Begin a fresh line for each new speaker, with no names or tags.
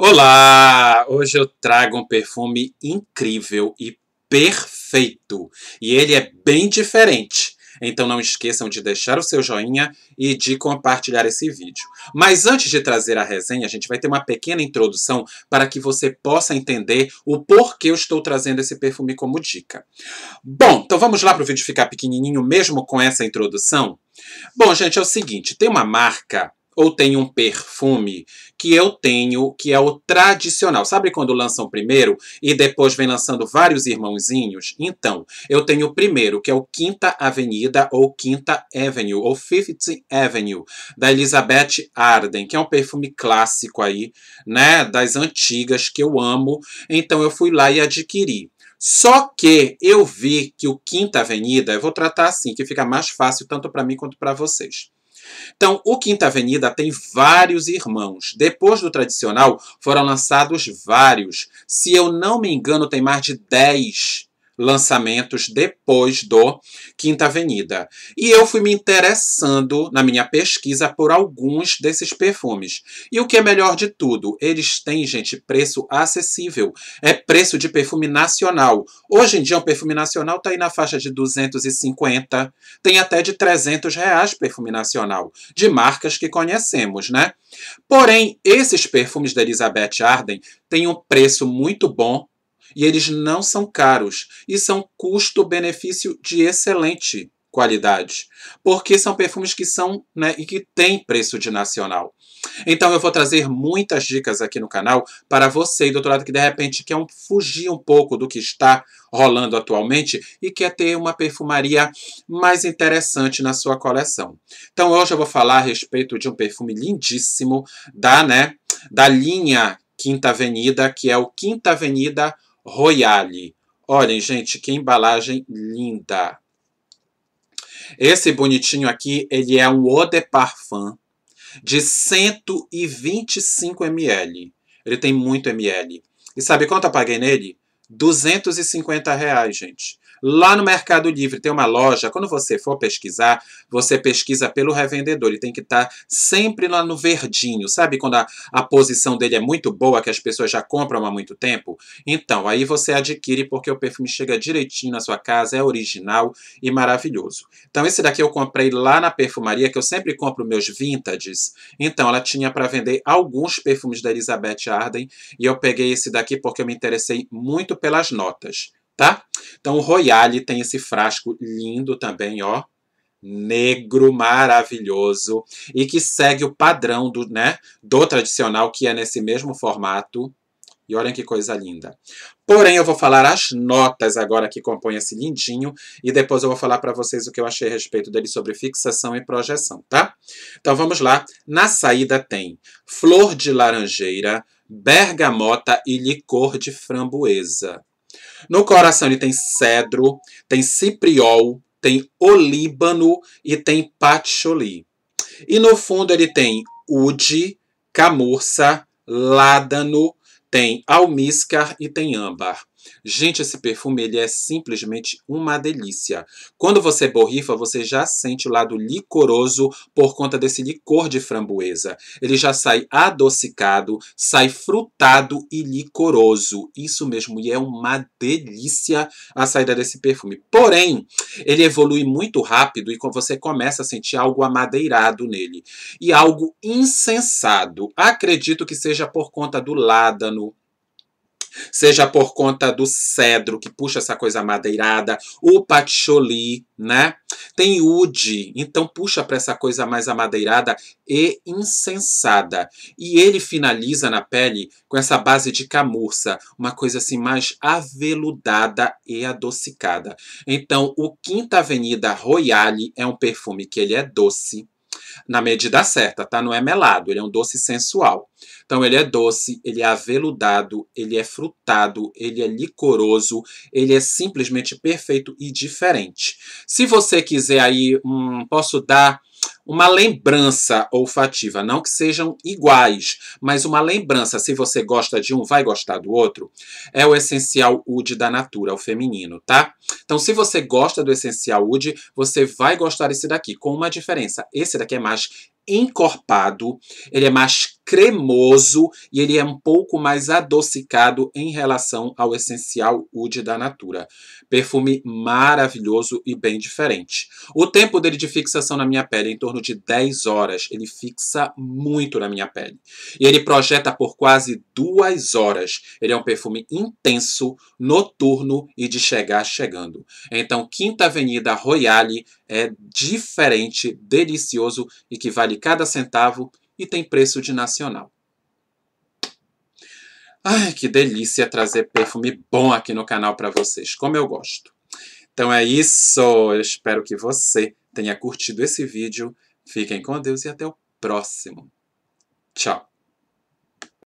Olá! Hoje eu trago um perfume incrível e perfeito. E ele é bem diferente. Então não esqueçam de deixar o seu joinha e de compartilhar esse vídeo. Mas antes de trazer a resenha, a gente vai ter uma pequena introdução para que você possa entender o porquê eu estou trazendo esse perfume como dica. Bom, então vamos lá para o vídeo ficar pequenininho mesmo com essa introdução? Bom, gente, é o seguinte, tem uma marca ou tem um perfume que eu tenho, que é o tradicional. Sabe quando lançam primeiro e depois vem lançando vários irmãozinhos? Então, eu tenho o primeiro, que é o Quinta Avenida ou Quinta Avenue, ou Fifth Avenue, da Elizabeth Arden, que é um perfume clássico aí, né, das antigas que eu amo. Então eu fui lá e adquiri. Só que eu vi que o Quinta Avenida, eu vou tratar assim, que fica mais fácil tanto para mim quanto para vocês. Então, o Quinta Avenida tem vários irmãos. Depois do tradicional, foram lançados vários. Se eu não me engano, tem mais de 10 lançamentos depois do Quinta Avenida. E eu fui me interessando na minha pesquisa por alguns desses perfumes. E o que é melhor de tudo, eles têm, gente, preço acessível. É preço de perfume nacional. Hoje em dia, um perfume nacional está aí na faixa de 250, tem até de 300 reais perfume nacional, de marcas que conhecemos, né? Porém, esses perfumes da Elizabeth Arden têm um preço muito bom e eles não são caros e são custo-benefício de excelente qualidade, porque são perfumes que são né, e que têm preço de nacional. Então eu vou trazer muitas dicas aqui no canal para você e doutorado que de repente quer um, fugir um pouco do que está rolando atualmente e quer ter uma perfumaria mais interessante na sua coleção. Então hoje eu vou falar a respeito de um perfume lindíssimo da, né, da linha Quinta Avenida, que é o Quinta Avenida Royale. Olhem, gente, que embalagem linda. Esse bonitinho aqui, ele é um eau de parfum de 125 ml. Ele tem muito ml. E sabe quanto eu paguei nele? 250 reais, gente. Lá no Mercado Livre tem uma loja, quando você for pesquisar, você pesquisa pelo revendedor, ele tem que estar tá sempre lá no verdinho, sabe quando a, a posição dele é muito boa, que as pessoas já compram há muito tempo? Então, aí você adquire porque o perfume chega direitinho na sua casa, é original e maravilhoso. Então, esse daqui eu comprei lá na perfumaria, que eu sempre compro meus vintages. Então, ela tinha para vender alguns perfumes da Elizabeth Arden e eu peguei esse daqui porque eu me interessei muito pelas notas tá? Então o Royale tem esse frasco lindo também, ó, negro maravilhoso e que segue o padrão do, né, do tradicional que é nesse mesmo formato. E olhem que coisa linda. Porém, eu vou falar as notas agora que compõem esse lindinho e depois eu vou falar para vocês o que eu achei a respeito dele sobre fixação e projeção, tá? Então vamos lá. Na saída tem flor de laranjeira, bergamota e licor de framboesa. No coração ele tem cedro, tem cipriol, tem olíbano e tem patchouli. E no fundo ele tem ude, camurça, ládano, tem almíscar e tem âmbar. Gente, esse perfume ele é simplesmente uma delícia. Quando você borrifa, você já sente o lado licoroso por conta desse licor de framboesa. Ele já sai adocicado, sai frutado e licoroso. Isso mesmo, e é uma delícia a saída desse perfume. Porém, ele evolui muito rápido e você começa a sentir algo amadeirado nele e algo insensado. Acredito que seja por conta do ládano, seja por conta do cedro, que puxa essa coisa madeirada, o patchouli, né? Tem ude, então puxa para essa coisa mais amadeirada e insensada. E ele finaliza na pele com essa base de camurça, uma coisa assim mais aveludada e adocicada. Então, o Quinta Avenida Royale é um perfume que ele é doce, na medida certa, tá? Não é melado, ele é um doce sensual. Então ele é doce, ele é aveludado, ele é frutado, ele é licoroso, ele é simplesmente perfeito e diferente. Se você quiser aí, hum, posso dar uma lembrança olfativa, não que sejam iguais, mas uma lembrança, se você gosta de um, vai gostar do outro, é o essencial UD da Natura, o feminino, tá? Então, se você gosta do essencial UD, você vai gostar desse daqui, com uma diferença. Esse daqui é mais encorpado, ele é mais cremoso e ele é um pouco mais adocicado em relação ao essencial Oud da Natura. Perfume maravilhoso e bem diferente. O tempo dele de fixação na minha pele é em torno de 10 horas. Ele fixa muito na minha pele. E ele projeta por quase duas horas. Ele é um perfume intenso, noturno e de chegar chegando. Então, Quinta Avenida Royale é diferente, delicioso e que vale cada centavo e tem preço de nacional. Ai, que delícia trazer perfume bom aqui no canal para vocês, como eu gosto. Então é isso, eu espero que você tenha curtido esse vídeo. Fiquem com Deus e até o próximo. Tchau.